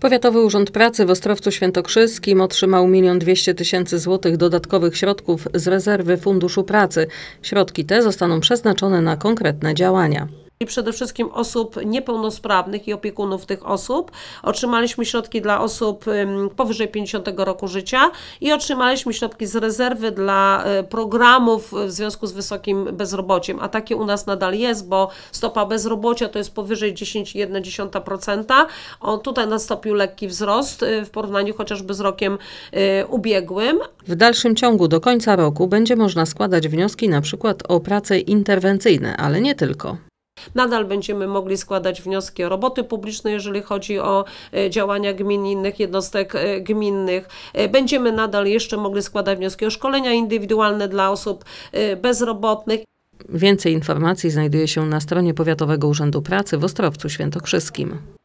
Powiatowy Urząd Pracy w Ostrowcu Świętokrzyskim otrzymał 1 200 tysięcy złotych dodatkowych środków z rezerwy Funduszu Pracy. Środki te zostaną przeznaczone na konkretne działania i przede wszystkim osób niepełnosprawnych i opiekunów tych osób. Otrzymaliśmy środki dla osób powyżej 50 roku życia i otrzymaliśmy środki z rezerwy dla y, programów w związku z wysokim bezrobociem, a takie u nas nadal jest, bo stopa bezrobocia to jest powyżej 10,1%. On tutaj nastąpił lekki wzrost y, w porównaniu chociażby z rokiem y, ubiegłym. W dalszym ciągu do końca roku będzie można składać wnioski na przykład o prace interwencyjne, ale nie tylko. Nadal będziemy mogli składać wnioski o roboty publiczne, jeżeli chodzi o e, działania gmin innych jednostek e, gminnych. E, będziemy nadal jeszcze mogli składać wnioski o szkolenia indywidualne dla osób bezrobotnych. Więcej informacji znajduje się na stronie Powiatowego Urzędu Pracy w Ostrowcu Świętokrzyskim.